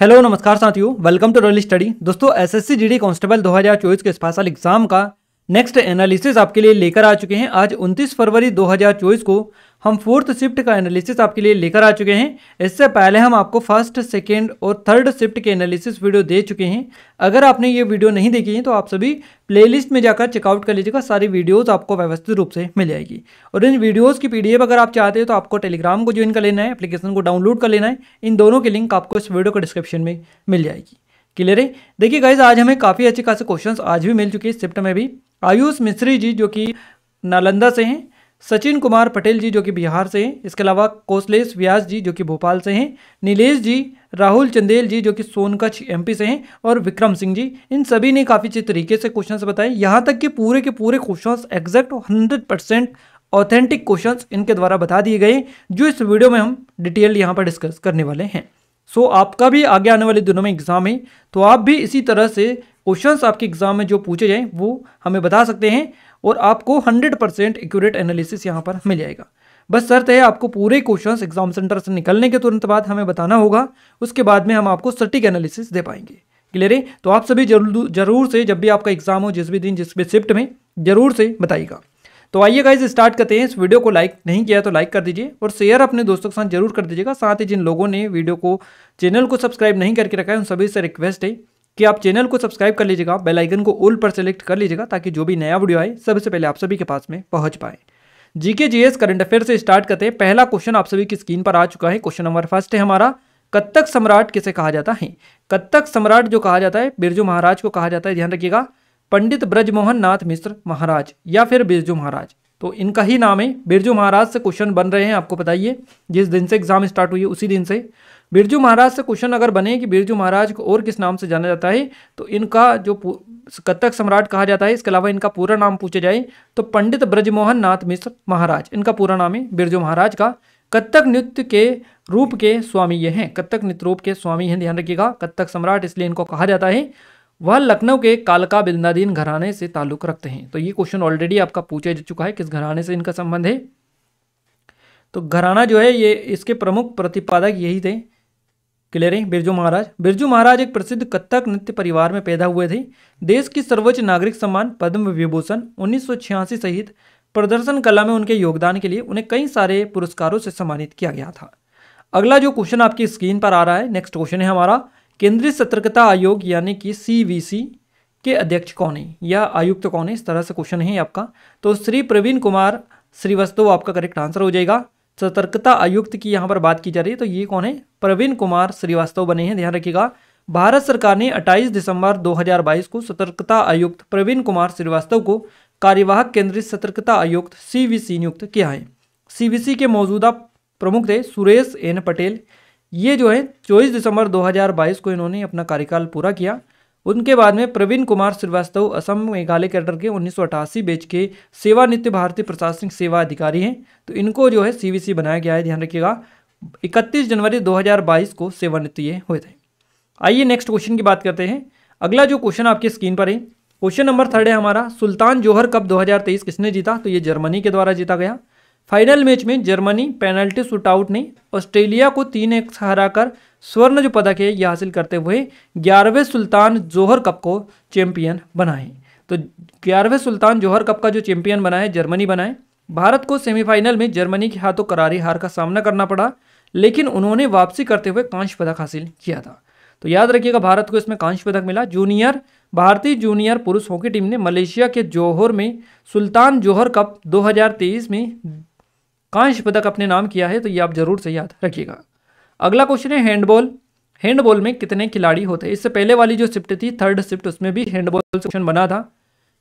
hello नमस्कार साथियों welcome to royal study दोस्तों एसएससी जीडी कांस्टेबल 2024 के स्पेशल एग्जाम का नेक्स्ट एनालिसिस आपके लिए लेकर आ चुके हैं आज 29 फरवरी 2024 को हम फोर्थ शिफ्ट का एनालिसिस आपके लिए लेकर आ चुके हैं इससे पहले हम आपको फर्स्ट सेकेंड और थर्ड शिफ्ट के एनालिसिस वीडियो दे चुके हैं अगर आपने ये वीडियो नहीं देखी है तो आप सभी प्लेलिस्ट में जाकर चेकआउट कर लीजिएगा सारी वीडियोस आपको व्यवस्थित रूप से मिल जाएगी और इन वीडियोस की पीडीएफ अगर आप चाहते हैं तो आपको टेलीग्राम को ज्वाइन कर लेना है एप्लीकेशन को डाउनलोड कर लेना है इन दोनों की लिंक आपको इस वीडियो को डिस्क्रिप्शन में मिल जाएगी क्लियर है देखिए गाइज आज हमें काफ़ी अच्छे खासे क्वेश्चन आज भी मिल चुके हैं शिफ्ट में भी आयुष मिश्री जी जो कि नालंदा से हैं सचिन कुमार पटेल जी जो कि बिहार से हैं इसके अलावा कोसलेश व्यास जी जो कि भोपाल से हैं नीलेश जी राहुल चंदेल जी जो कि सोनकच्छ एमपी से हैं और विक्रम सिंह जी इन सभी ने काफ़ी अच्छे तरीके से क्वेश्चंस बताए यहाँ तक कि पूरे के पूरे questions exact hundred percent authentic questions इनके द्वारा बता दिए गए जो इस वीडियो में हम डिटेल यहाँ पर डिस्कस करने वाले हैं सो so, आपका भी आगे आने वाले दिनों में एग्ज़ाम है तो आप भी इसी तरह से क्वेश्चंस आपके एग्ज़ाम में जो पूछे जाएँ वो हमें बता सकते हैं और आपको 100 परसेंट एक्यूरेट एनालिसिस यहाँ पर मिल जाएगा बस शर्त है आपको पूरे क्वेश्चंस एग्जाम सेंटर से निकलने के तुरंत बाद हमें बताना होगा उसके बाद में हम आपको सटीक एनालिसिस दे पाएंगे क्लियर है तो आप सभी जरूर जरूर से जब भी आपका एग्जाम हो जिस भी दिन जिस भी शिफ्ट में जरूर से बताइएगा तो आइए गाइज स्टार्ट करते हैं इस वीडियो को लाइक नहीं किया तो लाइक कर दीजिए और शेयर अपने दोस्तों के साथ जरूर कर दीजिएगा साथ ही जिन लोगों ने वीडियो को चैनल को सब्सक्राइब नहीं करके रखा है उन सभी से रिक्वेस्ट है कि आप चैनल को सब्सक्राइब कर लीजिएगा बेल आइकन को ऑल पर सेलेक्ट कर लीजिएगा ताकि जो भी नया वीडियो आए सबसे पहले आप सभी के पास में पहुंच पाए जीके जीएस करंट अफेयर से स्टार्ट करते हैं पहला क्वेश्चन आप सभी की स्क्रीन पर आ चुका है क्वेश्चन नंबर फर्स्ट है हमारा कत्तक सम्राट किसे कहा जाता है कत्तक सम्राट जो कहा जाता है बिरजू महाराज को कहा जाता है ध्यान रखिएगा पंडित ब्रजमोहन नाथ मिश्र महाराज या फिर बिरजू महाराज तो इनका ही नाम है बिरजू महाराज से क्वेश्चन बन रहे हैं आपको बताइए जिस दिन से एग्जाम स्टार्ट हुई है उसी दिन से बिरजू महाराज से क्वेश्चन अगर बने कि बिरजू महाराज को और किस नाम से जाना जाता है तो इनका जो कत्थक सम्राट कहा जाता है इसके अलावा इनका पूरा नाम पूछे जाए तो पंडित ब्रजमोहन नाथ मिश्र महाराज इनका पूरा नाम है बिरजू महाराज का कत्थक नृत्य के रूप के स्वामी ये हैं कत्थक नृत्य रूप के स्वामी हैं ध्यान रखिएगा कत्थक सम्राट इसलिए इनको कहा जाता है वह लखनऊ के कालका बिंदादीन घराने से ताल्लुक रखते हैं तो ये क्वेश्चन ऑलरेडी आपका पूछा जा चुका है किस घराने से इनका संबंध है तो घराना जो है ये इसके प्रमुख प्रतिपादक यही थे क्लियर है बिरजू महाराज बिरजू महाराज एक प्रसिद्ध कथक नृत्य परिवार में पैदा हुए थे देश की सर्वोच्च नागरिक सम्मान पद्म विभूषण उन्नीस सहित प्रदर्शन कला में उनके योगदान के लिए उन्हें कई सारे पुरस्कारों से सम्मानित किया गया था अगला जो क्वेश्चन आपकी स्क्रीन पर आ रहा है नेक्स्ट क्वेश्चन है हमारा केंद्रीय सतर्कता आयोग यानी कि सी के अध्यक्ष कौन है या आयुक्त तो कौन है इस तरह से क्वेश्चन है आपका तो श्री प्रवीण कुमार श्रीवास्तव आपका करेक्ट आंसर हो जाएगा सतर्कता आयुक्त की यहाँ पर बात की जा रही है तो ये कौन है प्रवीण कुमार श्रीवास्तव बने हैं ध्यान रखिएगा भारत सरकार ने 28 दिसंबर 2022 को सतर्कता आयुक्त प्रवीण कुमार श्रीवास्तव को कार्यवाहक केंद्रीय सतर्कता आयुक्त सीवीसी नियुक्त किया है सीवीसी के मौजूदा प्रमुख थे सुरेश एन पटेल ये जो है 24 दिसंबर 2022 को इन्होंने अपना कार्यकाल पूरा किया उनके बाद में प्रवीण कुमार श्रीवास्तव असम मेघालय कैडर के उन्नीस बैच के सेवानित्य भारतीय प्रशासनिक सेवा अधिकारी हैं तो इनको जो है सीवीसी बनाया गया है ध्यान रखिएगा 31 जनवरी 2022 को सेवानित्य ये हुए थे आइए नेक्स्ट क्वेश्चन की बात करते हैं अगला जो क्वेश्चन आपकी स्क्रीन पर है क्वेश्चन नंबर थर्ड है हमारा सुल्तान जोहर कप तेईस किसने जीता तो ये जर्मनी के द्वारा जीता गया फाइनल मैच में जर्मनी पेनल्टी आउट ने ऑस्ट्रेलिया को तीन एक कर स्वर्ण जो पदक है ये हासिल करते हुए ग्यारहवें सुल्तान जोहर कप को चैंपियन बनाए तो ग्यारहवें सुल्तान जोहर कप का जो चैंपियन बना है जर्मनी बनाए भारत को सेमीफाइनल में जर्मनी के हाथों करारी हार का सामना करना पड़ा लेकिन उन्होंने वापसी करते हुए कांस्य पदक हासिल किया था तो याद रखिएगा भारत को इसमें कांस्य पदक मिला जूनियर भारतीय जूनियर पुरुष हॉकी टीम ने मलेशिया के जोहर में सुल्तान जोहर कप 2023 में कांस्य पदक अपने नाम किया है तो ये आप जरूर से याद रखिएगा अगला क्वेश्चन है हैंडबॉल हैंडबॉल में कितने खिलाड़ी होते हैं इससे पहले वाली जो शिफ्ट थी थर्ड शिफ्ट उसमें भी हैंडबॉल क्वेश्चन बना था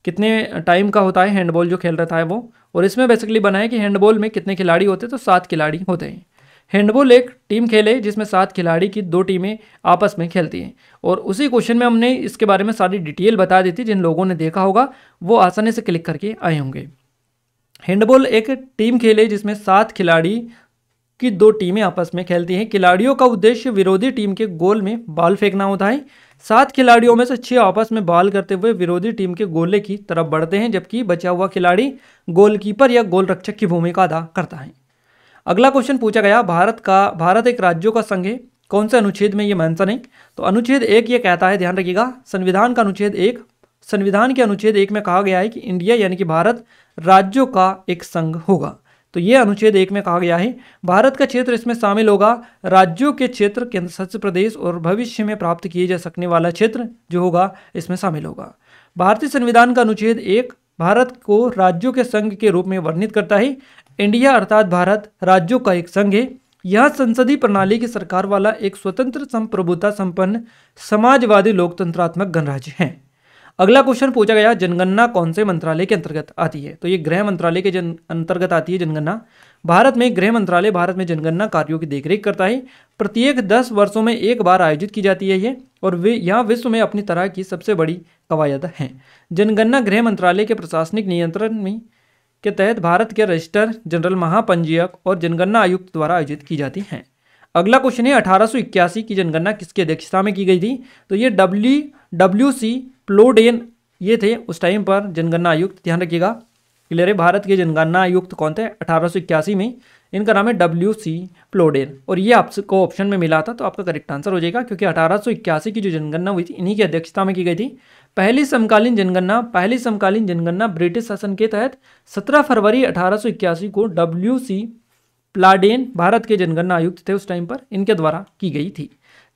कितने टाइम का होता है हैंडबॉल जो खेल रहा था वो और इसमें बेसिकली बना है कि हैंडबॉल में कितने खिलाड़ी होते हैं तो सात खिलाड़ी होते हैं हैंडबॉल एक टीम खेले जिसमें सात खिलाड़ी की दो टीमें आपस में खेलती हैं और उसी क्वेश्चन में हमने इसके बारे में सारी डिटेल बता दी थी जिन लोगों ने देखा होगा वो आसानी से क्लिक करके आए होंगे हैंडबॉल एक टीम खेले जिसमें सात खिलाड़ी कि दो टीमें आपस में खेलती हैं खिलाड़ियों का उद्देश्य विरोधी टीम के गोल में बॉल फेंकना होता है सात खिलाड़ियों में से छह आपस में बॉल करते हुए विरोधी टीम के गोले की तरफ बढ़ते हैं जबकि बचा हुआ खिलाड़ी गोलकीपर या गोल रक्षक की भूमिका अदा करता है अगला क्वेश्चन पूछा गया भारत का भारत एक राज्यों का संघ है कौन से अनुच्छेद में ये मैंसन है तो अनुच्छेद एक ये कहता है ध्यान रखिएगा संविधान का अनुच्छेद एक संविधान के अनुच्छेद एक में कहा गया है कि इंडिया यानी कि भारत राज्यों का एक संघ होगा तो ये अनुच्छेद एक में कहा गया है भारत का क्षेत्र इसमें शामिल होगा राज्यों के क्षेत्र केंद्र शासित प्रदेश और भविष्य में प्राप्त किए जा सकने वाला क्षेत्र जो होगा इसमें शामिल होगा भारतीय संविधान का अनुच्छेद एक भारत को राज्यों के संघ के रूप में वर्णित करता है इंडिया अर्थात भारत राज्यों का एक संघ है यह संसदीय प्रणाली की सरकार वाला एक स्वतंत्र संप्रभुता संपन्न समाजवादी लोकतंत्रात्मक गणराज्य है अगला क्वेश्चन पूछा गया जनगणना कौन से मंत्रालय के अंतर्गत आती है तो ये गृह मंत्रालय के जन अंतर्गत आती है जनगणना भारत में गृह मंत्रालय भारत में जनगणना कार्यों की देखरेख करता है प्रत्येक दस वर्षों में एक बार आयोजित की जाती है ये और वे यहाँ विश्व में अपनी तरह की सबसे बड़ी कवायद हैं जनगणना गृह मंत्रालय के प्रशासनिक नियंत्रण में के तहत भारत के रजिस्टर जनरल महापंजीयक और जनगणना आयुक्त द्वारा आयोजित की जाती हैं अगला क्वेश्चन है अठारह की जनगणना किसकी अध्यक्षता में की गई थी तो ये डब्ल्यू डब्ल्यू सी प्लोडेन ये थे उस टाइम पर जनगणना आयुक्त ध्यान रखिएगा क्लियर है भारत के जनगणना आयुक्त कौन थे अठारह में इनका नाम है डब्ल्यू सी प्लोडेन और ये आपको ऑप्शन में मिला था तो आपका करेक्ट आंसर हो जाएगा क्योंकि अठारह की जो जनगणना हुई थी इन्हीं की अध्यक्षता में की गई थी पहली समकालीन जनगणना पहली समकालीन जनगणना ब्रिटिश शासन के तहत 17 फरवरी अठारह को डब्ल्यू सी प्लाडेन भारत के जनगणना आयुक्त थे उस टाइम पर इनके द्वारा की गई थी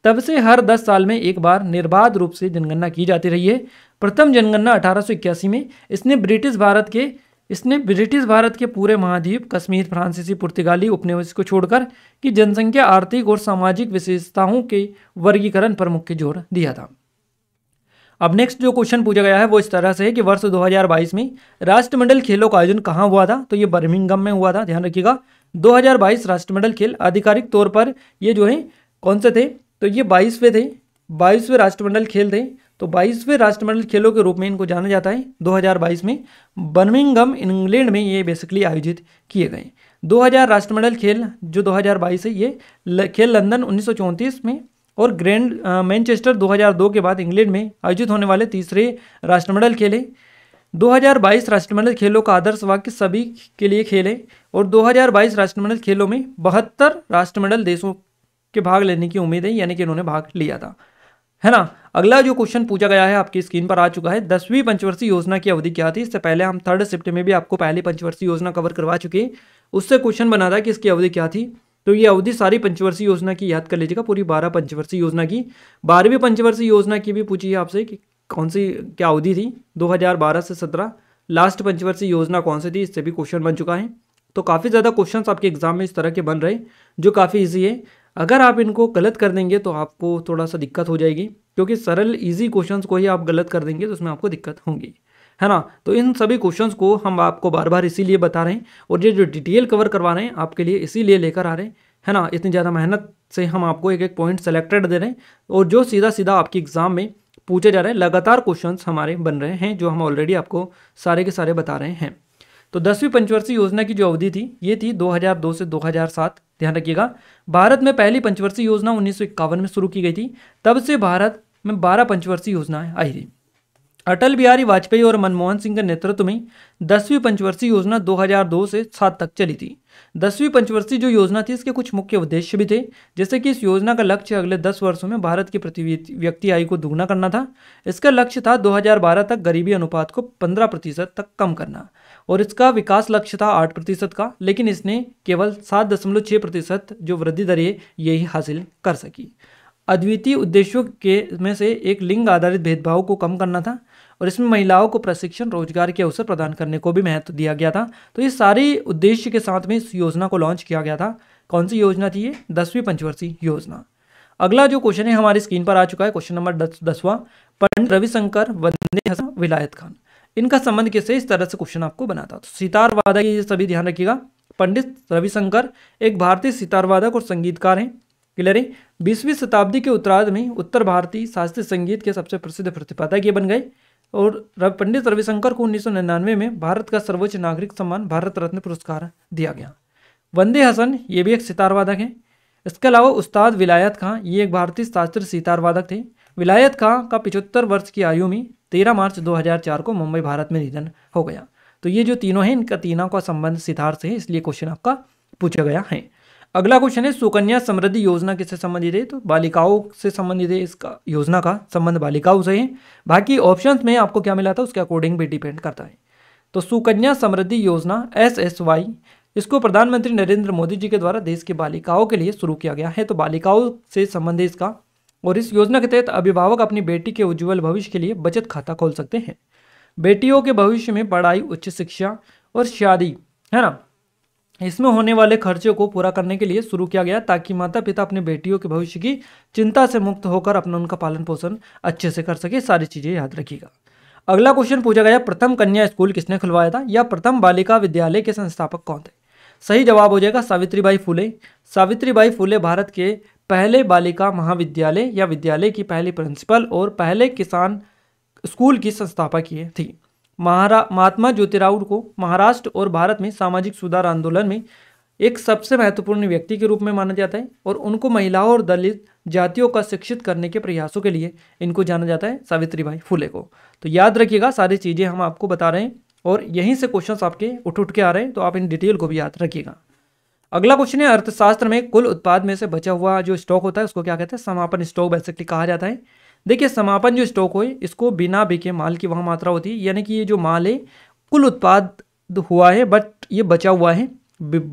तब से हर 10 साल में एक बार निर्बाध रूप से जनगणना की जाती रही है प्रथम जनगणना अठारह में इसने ब्रिटिश भारत के इसने ब्रिटिश भारत के पूरे महाद्वीप कश्मीर फ्रांसीसी पुर्तगाली उपनिवेश को छोड़कर की जनसंख्या आर्थिक और सामाजिक विशेषताओं के वर्गीकरण पर मुख्य जोर दिया था अब नेक्स्ट जो क्वेश्चन पूछा गया है वो इस तरह से है कि वर्ष 2022 में राष्ट्रमंडल खेलों का आयोजन कहाँ हुआ था तो ये बर्मिंगम में हुआ था ध्यान रखिएगा 2022 राष्ट्रमंडल खेल आधिकारिक तौर पर ये जो है कौन से थे तो ये बाईसवें थे बाईसवें राष्ट्रमंडल खेल थे तो बाईसवें राष्ट्रमंडल खेलों के रूप में इनको जाना जाता है 2022 में बर्मिंगम इंग्लैंड में ये बेसिकली आयोजित किए गए 2000 राष्ट्रमंडल खेल जो 2022 है ये खेल लंदन उन्नीस में और ग्रैंड मैनचेस्टर 2002 के बाद इंग्लैंड में आयोजित होने वाले तीसरे राष्ट्रमंडल खेल हैं दो राष्ट्रमंडल खेलों का आदर्श वाक्य सभी के लिए खेल और दो राष्ट्रमंडल खेलों में बहत्तर राष्ट्रमंडल देशों के भाग लेने की उम्मीद है यानी कि इन्होंने भाग लिया था है ना अगला जो क्वेश्चन पूछा गया है आपकी स्क्रीन पर आ चुका है दसवीं पंचवर्षीय योजना की अवधि क्या थी इससे पहले हम थर्ड शिफ्ट में भी आपको पहली पंचवर्षीय योजना कवर करवा चुके हैं उससे क्वेश्चन बना था कि इसकी अवधि क्या थी तो ये अवधि सारी पंचवर्षीय योजना की याद कर लीजिएगा पूरी बारह पंचवर्षीय योजना की बारहवीं पंचवर्षीय योजना की भी पूछी है आपसे कि कौन सी क्या अवधि थी दो से सत्रह लास्ट पंचवर्षीय योजना कौन सी थी इससे भी क्वेश्चन बन चुका है तो काफ़ी ज़्यादा क्वेश्चन आपके एग्जाम में इस तरह के बन रहे जो काफ़ी ईजी है अगर आप इनको गलत कर देंगे तो आपको थोड़ा सा दिक्कत हो जाएगी क्योंकि सरल इजी क्वेश्चंस को ही आप गलत कर देंगे तो उसमें आपको दिक्कत होगी है ना तो इन सभी क्वेश्चंस को हम आपको बार बार इसीलिए बता रहे हैं और ये जो डिटेल कवर करवा रहे हैं आपके लिए इसीलिए लेकर आ रहे हैं है ना इतनी ज़्यादा मेहनत से हम आपको एक एक पॉइंट सेलेक्टेड दे रहे हैं और जो सीधा सीधा आपकी एग्ज़ाम में पूछे जा रहे हैं लगातार क्वेश्चंस हमारे बन रहे हैं जो हम ऑलरेडी आपको सारे के सारे बता रहे हैं तो दसवीं पंचवर्षीय योजना की जो अवधि थी ये थी 2002 से 2007 ध्यान रखिएगा भारत में पहली पंचवर्षीय योजना उन्नीस में शुरू की गई थी तब से भारत में बारह पंचवर्षीय योजनाएं आई थी अटल बिहारी वाजपेयी और मनमोहन सिंह के नेतृत्व में दसवीं पंचवर्षीय योजना 2002 से सात तक चली थी दसवीं पंचवर्षीय जो योजना थी इसके कुछ मुख्य उद्देश्य भी थे जैसे कि इस योजना का लक्ष्य अगले दस वर्षों में भारत की प्रति व्यक्ति आयु को दुगना करना था इसका लक्ष्य था 2012 तक गरीबी अनुपात को 15 प्रतिशत तक कम करना और इसका विकास लक्ष्य था आठ प्रतिशत का लेकिन इसने केवल सात दशमलव छः प्रतिशत जो वृद्धि दर है यही हासिल कर सकी अद्वितीय उद्देश्यों के में से एक लिंग आधारित भेदभाव को कम करना था और इसमें महिलाओं को प्रशिक्षण रोजगार के अवसर प्रदान करने को भी महत्व दिया गया था तो इस सारे उद्देश्य के साथ में इस योजना को लॉन्च किया गया था कौन सी योजना थी ये दसवीं पंचवर्षीय योजना अगला जो क्वेश्चन है हमारी स्क्रीन पर आ चुका है क्वेश्चन नंबर दस दसवां पंडित रविशंकर वंदे हसन विलायत खान इनका संबंध किससे इस तरह से क्वेश्चन आपको बना था तो सितार वादक ये सभी ध्यान रखिएगा पंडित रविशंकर एक भारतीय सितार वादक और संगीतकार हैं क्लियर है बीसवीं शताब्दी के उत्तरार्ध में उत्तर भारतीय शास्त्रीय संगीत के सबसे प्रसिद्ध प्रतिपादक ये बन गए और रव पंडित रविशंकर को उन्नीस में भारत का सर्वोच्च नागरिक सम्मान भारत रत्न पुरस्कार दिया गया वंदे हसन ये भी एक सितार वादक हैं इसके अलावा उस्ताद विलायत खां ये एक भारतीय शास्त्रीय सितार वादक थे विलायत खां का पिछहत्तर वर्ष की आयु में तेरह मार्च दो को मुंबई भारत में निधन हो गया तो ये जो तीनों हैं इनका तीनों का संबंध सिद्धार्थ से है इसलिए क्वेश्चन आपका पूछा गया है अगला क्वेश्चन है सुकन्या समृद्धि योजना किससे संबंधित है तो बालिकाओं से संबंधित है इसका योजना का संबंध बालिकाओं से है बाकी ऑप्शंस में आपको क्या मिला था उसके अकॉर्डिंग भी डिपेंड करता है तो सुकन्या समृद्धि योजना एस एस वाई इसको प्रधानमंत्री नरेंद्र मोदी जी के द्वारा देश के बालिकाओं के लिए शुरू किया गया है तो बालिकाओं से संबंधित इसका और इस योजना के तहत अभिभावक अपनी बेटी के उज्जवल भविष्य के लिए बचत खाता खोल सकते हैं बेटियों के भविष्य में पढ़ाई उच्च शिक्षा और शादी है ना इसमें होने वाले खर्चों को पूरा करने के लिए शुरू किया गया ताकि माता पिता अपने बेटियों के भविष्य की चिंता से मुक्त होकर अपना उनका पालन पोषण अच्छे से कर सके सारी चीज़ें याद रखिएगा अगला क्वेश्चन पूछा गया प्रथम कन्या स्कूल किसने खुलवाया था या प्रथम बालिका विद्यालय के संस्थापक कौन थे सही जवाब हो जाएगा सावित्रीबाई फूले सावित्रीबाई फूले भारत के पहले बालिका महाविद्यालय या विद्यालय की पहली प्रिंसिपल और पहले किसान स्कूल की संस्थापक ये थी महारा महात्मा ज्योतिराव को महाराष्ट्र और भारत में सामाजिक सुधार आंदोलन में एक सबसे महत्वपूर्ण व्यक्ति के रूप में माना जाता है और उनको महिलाओं और दलित जातियों का शिक्षित करने के प्रयासों के लिए इनको जाना जाता है सावित्री बाई को तो याद रखिएगा सारी चीज़ें हम आपको बता रहे हैं और यहीं से क्वेश्चंस आपके उठ उठ के आ रहे हैं तो आप इन डिटेल को भी याद रखिएगा अगला क्वेश्चन है अर्थशास्त्र में कुल उत्पाद में से बचा हुआ जो स्टॉक होता है उसको क्या कहते हैं समापन स्टॉक बेसिकली कहा जाता है देखिए समापन जो स्टॉक हो इसको बिना बिके माल की वह मात्रा होती है यानी कि ये जो माल है कुल उत्पाद हुआ है बट ये बचा हुआ है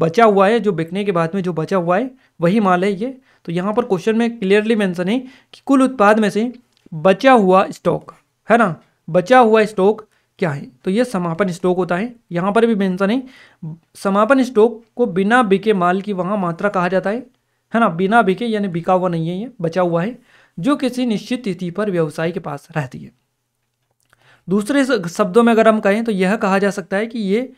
बचा हुआ है जो बिकने के बाद में जो बचा हुआ है वही माल है ये तो यहाँ पर क्वेश्चन में क्लियरली मैंसन है कि कुल उत्पाद में से बचा हुआ स्टॉक है ना बचा हुआ स्टॉक क्या है तो ये समापन स्टॉक होता है यहाँ पर भी मेंशन है समापन स्टॉक को बिना बिके माल की वहाँ मात्रा कहा जाता है है ना बिना बिके यानी बिका हुआ नहीं है ये बचा हुआ है जो किसी निश्चित तिथि पर व्यवसाय के पास रहती है दूसरे शब्दों में अगर हम कहें तो यह कहा जा सकता है कि ये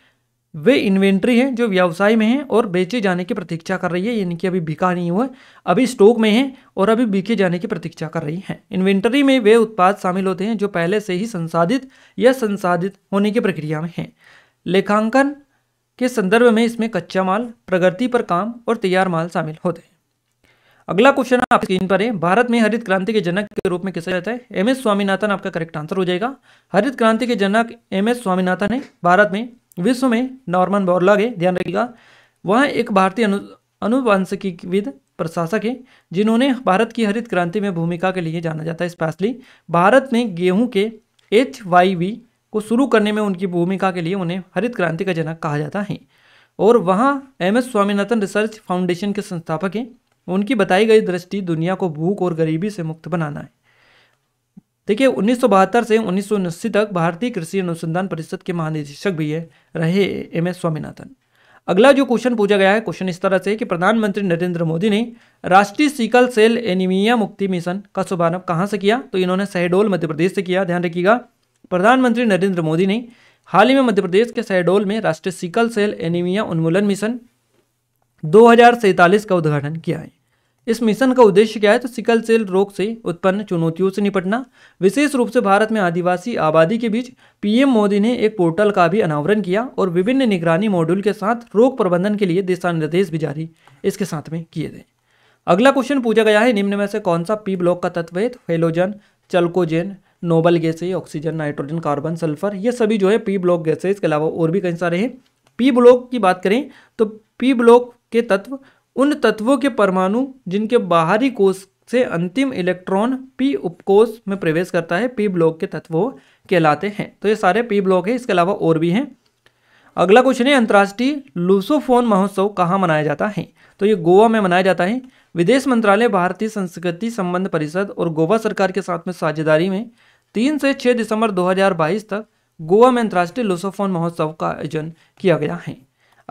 वे इन्वेंट्री हैं जो व्यवसाय में हैं और बेचे जाने की प्रतीक्षा कर रही है यानी कि अभी बिका नहीं हुआ अभी स्टॉक में है और अभी बिके जाने की प्रतीक्षा कर रही हैं इन्वेंट्री में वे उत्पाद शामिल होते हैं जो पहले से ही संसाधित या संसाधित होने की प्रक्रिया में हैं लेखांकन के संदर्भ में इसमें कच्चा माल प्रगति पर काम और तैयार माल शामिल होते हैं अगला क्वेश्चन आप स्क्रीन पर है भारत में हरित क्रांति के जनक के रूप में किसा जाता है एम एस स्वामीनाथन आपका करेक्ट आंसर हो जाएगा हरित क्रांति के जनक एम एस स्वामीनाथन है भारत में विश्व में नॉर्मन बोरलॉग है ध्यान रखिएगा वह एक भारतीय अनु अनुवंशिकीविद प्रशासक है जिन्होंने भारत की हरित क्रांति में भूमिका के लिए जाना जाता है स्पेशली भारत में गेहूं के एच वाई वी को शुरू करने में उनकी भूमिका के लिए उन्हें हरित क्रांति का जनक कहा जाता है और वहाँ M S Swaminathan research foundation के संस्थापक हैं उनकी बताई गई दृष्टि दुनिया को भूख और गरीबी से मुक्त बनाना है देखिए उन्नीस से उन्नीस तक भारतीय कृषि अनुसंधान परिषद के महानिदेशक भी है रहे एम एस स्वामीनाथन अगला जो क्वेश्चन पूछा गया है क्वेश्चन इस तरह से कि प्रधानमंत्री नरेंद्र मोदी ने राष्ट्रीय सिकल सेल एनीमिया मुक्ति मिशन का शुभारंभ कहाँ से किया तो इन्होंने शहडोल मध्य प्रदेश से किया ध्यान रखिएगा प्रधानमंत्री नरेंद्र मोदी ने हाल ही में मध्य प्रदेश के शहडोल में राष्ट्रीय सिकल सेल एनीमिया उन्मूलन मिशन दो का उद्घाटन किया है इस मिशन का उद्देश्य क्या है तो सिकल सेल रोग से उत्पन्न चुनौतियों से निपटना विशेष रूप से भारत में आदिवासी आबादी के बीच पीएम मोदी ने एक पोर्टल का भी अनावरण किया और विभिन्न निगरानी मॉड्यूल के साथ रोग प्रबंधन के लिए दिशा निर्देश भी जारी इसके साथ में किए गए अगला क्वेश्चन पूछा गया है निम्न में से कौन सा पी ब्लॉक का तत्व है फेलोजन तो चल्कोजेन नोबल गैसे ऑक्सीजन नाइट्रोजन कार्बन सल्फर ये सभी जो है पी ब्लॉक गैसे इसके अलावा और भी कई सारे हैं पी ब्लॉक की बात करें तो पी ब्लॉक के तत्व उन तत्वों के परमाणु जिनके बाहरी कोष से अंतिम इलेक्ट्रॉन पी उपकोष में प्रवेश करता है पी ब्लॉक के तत्व कहलाते हैं तो ये सारे पी ब्लॉक हैं इसके अलावा और भी हैं अगला क्वेश्चन है अंतर्राष्ट्रीय लूसोफोन महोत्सव कहाँ मनाया जाता है तो ये गोवा में मनाया जाता है विदेश मंत्रालय भारतीय संस्कृति संबंध परिषद और गोवा सरकार के साथ में साझेदारी में तीन से छः दिसंबर दो तक गोवा में अंतर्राष्ट्रीय लूसोफोन महोत्सव का आयोजन किया गया है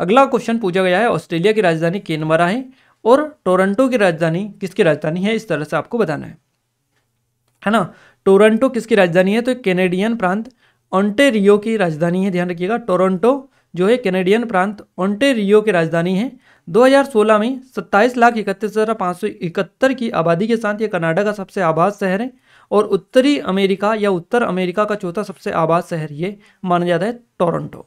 अगला क्वेश्चन पूछा गया है ऑस्ट्रेलिया की राजधानी केनबरा है और टोरंटो की राजधानी किसकी राजधानी है इस तरह से आपको बताना है है ना टोरंटो किसकी राजधानी है तो कैनेडियन प्रांत ऑन्टेरियो की राजधानी है ध्यान रखिएगा टोरंटो जो है कैनेडियन प्रांत ऑन्टेरियो की राजधानी है 2016 में सत्ताईस लाख इकतीस हज़ार पाँच सौ इकहत्तर की आबादी के साथ ये कनाडा का सबसे आबाद शहर है और उत्तरी अमेरिका या उत्तर अमेरिका का चौथा सबसे आबाद शहर ये माना जाता है टोरंटो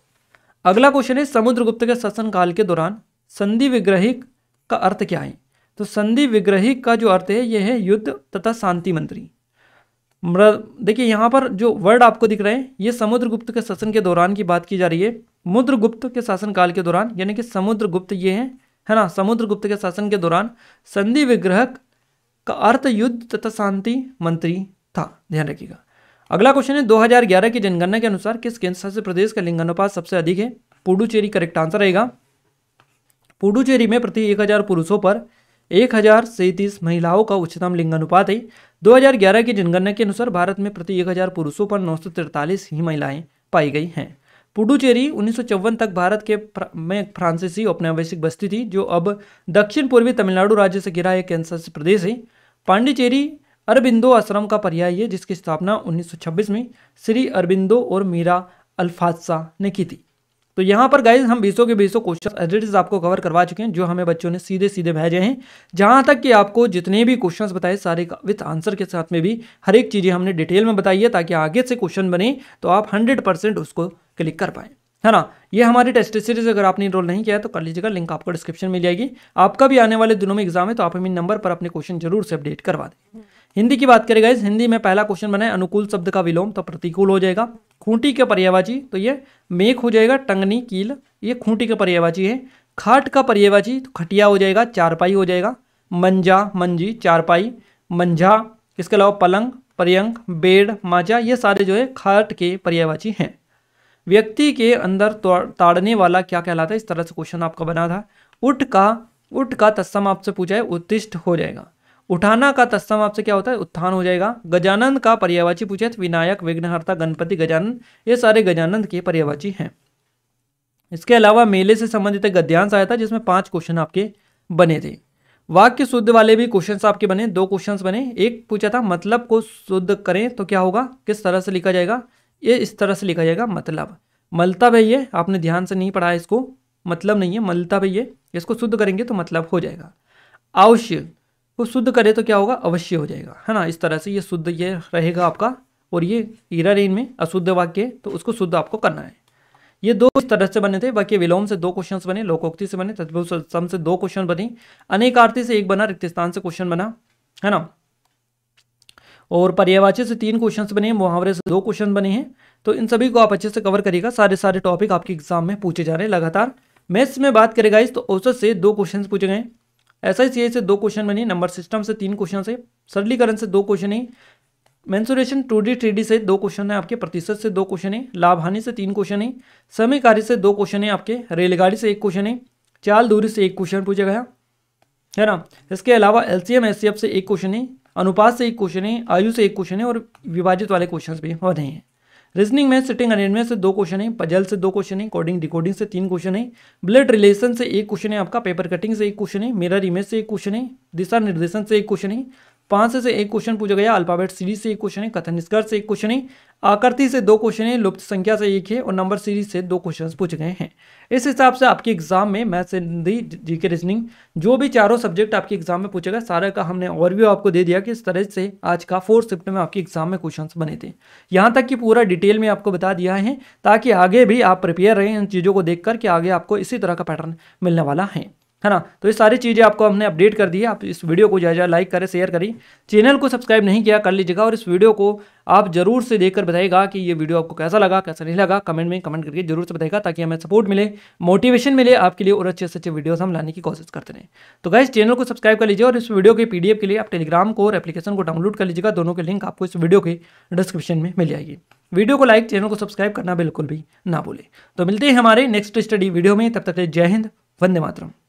अगला क्वेश्चन है समुद्रगुप्त के शासनकाल के दौरान संधि विग्रहिक का अर्थ क्या है तो संधि विग्रहिक का जो अर्थ है यह है युद्ध तथा शांति मंत्री देखिए यहाँ पर जो वर्ड आपको दिख रहे हैं ये समुद्रगुप्त के शासन के दौरान की बात की जा रही है मुद्रगुप्त के शासनकाल के दौरान यानी कि समुद्रगुप्त ये है है ना समुद्रगुप्त के शासन के दौरान संधि विग्रहक का अर्थ युद्ध तथा शांति मंत्री था ध्यान रखिएगा अगला क्वेश्चन है 2011 की जनगणना के अनुसार किस केंद्र शासित प्रदेश का लिंगानुपात सबसे अधिक है पुडुचेरी करेक्ट आंसर रहेगा पुडुचेरी में प्रति 1000 पुरुषों पर एक महिलाओं का उच्चतम लिंगानुपात है 2011 की जनगणना के अनुसार भारत में प्रति 1000 पुरुषों पर नौ ही महिलाएं पाई गई हैं पुडुचेरी उन्नीस तक भारत के फ्र, में फ्रांसीसी औपनिवेशिक बस्ती थी जो अब दक्षिण पूर्वी तमिलनाडु राज्य से घिरा एक केंद्र शासित प्रदेश है पांडिचेरी अरबिंदो आश्रम का पर्याय है जिसकी स्थापना 1926 में श्री अरबिंदो और मीरा अल्फादसा ने की थी तो यहाँ पर गाइज हम बीसों के बीसों क्वेश्चन एडिट आपको कवर करवा चुके हैं जो हमें बच्चों ने सीधे सीधे भेजे हैं जहाँ तक कि आपको जितने भी क्वेश्चंस बताए सारे विथ आंसर के साथ में भी हर एक चीज़ें हमने डिटेल में बताई है ताकि आगे से क्वेश्चन बने तो आप हंड्रेड परसेंट उसको क्लिक कर पाएँ है ना ये हमारी टेस्ट सीरीज अगर आपने इनरोल नहीं किया है तो कर लीजिएगा लिंक आपको डिस्क्रिप्शन मिल जाएगी आपका भी आने वाले दिनों में एग्जाम है तो आप हम नंबर पर अपने क्वेश्चन जरूर से अपडेट करवा दें हिंदी की बात करें गाइज हिंदी में पहला क्वेश्चन बना है अनुकूल शब्द का विलोम तो प्रतिकूल हो जाएगा खूंटी के पर्यावाची तो ये मेघ हो जाएगा टंगनी कील ये खूंटी के पर्यावाची है खाट का पर्यावाची तो खटिया हो जाएगा चारपाई हो जाएगा मंजा मंजी चारपाई मंझा इसके अलावा पलंग पर्यंक बेड माजा ये सारे जो है खाट के पर्यावाची हैं व्यक्ति के अंदर ताड़ने वाला क्या कहलाता है इस तरह से क्वेश्चन आपका बना था उठ का उठ का तस्सम आपसे पूछा है उत्तिष्ट हो जाएगा उठाना का तत्सम आपसे क्या होता है उत्थान हो जाएगा गजानंद का पर्यावाची पूछे विनायक विघ्नहर्ता गणपति गजानंद ये सारे गजानंद के पर्यावाची हैं इसके अलावा मेले से संबंधित एक गद्यांश आया था जिसमें पांच क्वेश्चन आपके बने थे वाक्य शुद्ध वाले भी क्वेश्चन आपके बने दो क्वेश्चन बने एक पूछा था मतलब को शुद्ध करें तो क्या होगा किस तरह से लिखा जाएगा ये इस तरह से लिखा जाएगा मतलब मलता है ये आपने ध्यान से नहीं पढ़ा इसको मतलब नहीं है मलता है ये इसको शुद्ध करेंगे तो मतलब हो जाएगा अवश्य वो शुद्ध करे तो क्या होगा अवश्य हो जाएगा है ना इस तरह से ये शुद्ध ये रहेगा आपका और ये ईरा रेन में अशुद्ध वाक्य है तो उसको शुद्ध आपको करना है ये दो इस तरह से बने थे बाकी विलोम से दो क्वेश्चंस बने लोकोक्ति से बने तत्व से दो क्वेश्चन बने अनेकार्थी से एक बना स्थान से क्वेश्चन बना है ना और पर्यावाची से तीन क्वेश्चंस बने हैं मुहावरे से दो क्वेश्चन बने हैं तो इन सभी को आप अच्छे से कवर करिएगा सारे सारे टॉपिक आपके एग्जाम में पूछे जा रहे हैं लगातार मैथ्स में बात करेगा इस तो औसत से दो क्वेश्चन पूछे गए ऐसा ही सी से दो क्वेश्चन बने नंबर सिस्टम से तीन क्वेश्चन है सरलीकरण से दो क्वेश्चन है mensuration two D three D से दो क्वेश्चन है आपके प्रतिशत से दो क्वेश्चन है लाभ हानि से तीन क्वेश्चन है समय कार्य से दो क्वेश्चन है आपके रेलगाड़ी से एक क्वेश्चन है चाल दूरी से एक क्वेश्चन पूछा गया है ना इसके अलावा L C M S C F से एक क्वेश्चन है अनुपात से एक क्वेश्चन है आयु से एक क्वेश्चन है और विभाजित वाले क्वेश्चन भी हो रहे हैं रीजनिंग में सिटिंग अरेंजमेंट से दो क्वेश्चन है पजल से दो क्वेश्चन है कोडिंग डिकोडिंग से तीन क्वेश्चन है ब्लड रिलेशन से एक क्वेश्चन है आपका पेपर कटिंग से एक क्वेश्चन है मिरर इमेज से एक क्वेश्चन है दिशा निर्देशन से एक क्वेश्चन है पांच से एक क्वेश्चन पूछा गया अल्फाबेट सीरीज से एक क्वेश्चन है कथन निष्कर्ष से एक क्वेश्चन है आकृति से दो क्वेश्चन है लुप्त संख्या से एक है और नंबर सीरीज से दो क्वेश्चन पूछ गए हैं इस हिसाब से आपके एग्जाम में मैथ्स हिंदी जीके रीजनिंग जो भी चारों सब्जेक्ट आपके एग्जाम में पूछेगा सारा का हमने ओवरव्यू आपको दे दिया कि इस तरह से आज का फोर्थ शिफ्ट में आपके एग्जाम में क्वेश्चन बने थे यहाँ तक कि पूरा डिटेल में आपको बता दिया है ताकि आगे भी आप प्रिपेयर रहें इन चीज़ों को देख कि आगे आपको इसी तरह का पैटर्न मिलने वाला है है ना तो ये सारी चीज़ें आपको हमने अपडेट कर दी है आप इस वीडियो को जायजा लाइक करें शेयर करें चैनल को सब्सक्राइब नहीं किया कर लीजिएगा और इस वीडियो को आप जरूर से देखकर बताइएगा कि ये वीडियो आपको कैसा लगा कैसा नहीं लगा कमेंट में कमेंट करके जरूर से बताएगा ताकि हमें सपोर्ट मिले मोटिवेशन मिले आपके लिए और अच्छे से अच्छे वीडियोज हम लाने की कोशिश करते रहे तो गाइज चैनल को सब्सक्राइब कर लीजिए और इस वीडियो के पी के लिए आप टेलीग्राम को और एप्लीकेशन को डाउनलोड कर लीजिएगा दोनों के लिंक आपको इस वीडियो के डिस्क्रिप्शन में मिल जाएगी वीडियो को लाइक चैनल को सब्सक्राइब करना बिल्कुल भी ना भूलें तो मिलते हैं हमारे नेक्स्ट स्टडी वीडियो में तब तक जय हिंद वंदे मातरम